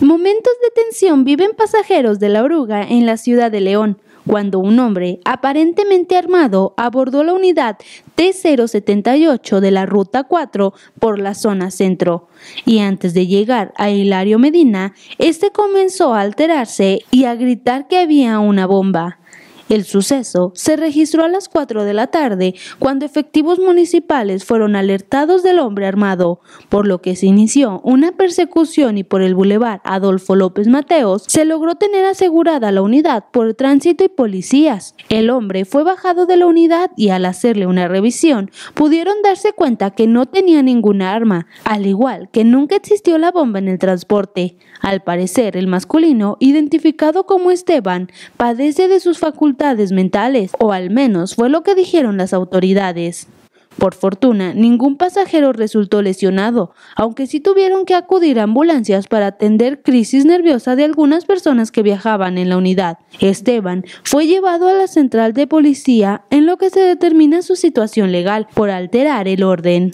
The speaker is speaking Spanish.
Momentos de tensión viven pasajeros de la oruga en la ciudad de León, cuando un hombre aparentemente armado abordó la unidad T078 de la Ruta 4 por la zona centro. Y antes de llegar a Hilario Medina, este comenzó a alterarse y a gritar que había una bomba. El suceso se registró a las 4 de la tarde cuando efectivos municipales fueron alertados del hombre armado, por lo que se inició una persecución y por el bulevar Adolfo López Mateos se logró tener asegurada la unidad por tránsito y policías. El hombre fue bajado de la unidad y al hacerle una revisión pudieron darse cuenta que no tenía ninguna arma, al igual que nunca existió la bomba en el transporte. Al parecer, el masculino, identificado como Esteban, padece de sus facultades mentales, o al menos fue lo que dijeron las autoridades. Por fortuna, ningún pasajero resultó lesionado, aunque sí tuvieron que acudir a ambulancias para atender crisis nerviosa de algunas personas que viajaban en la unidad. Esteban fue llevado a la central de policía en lo que se determina su situación legal por alterar el orden.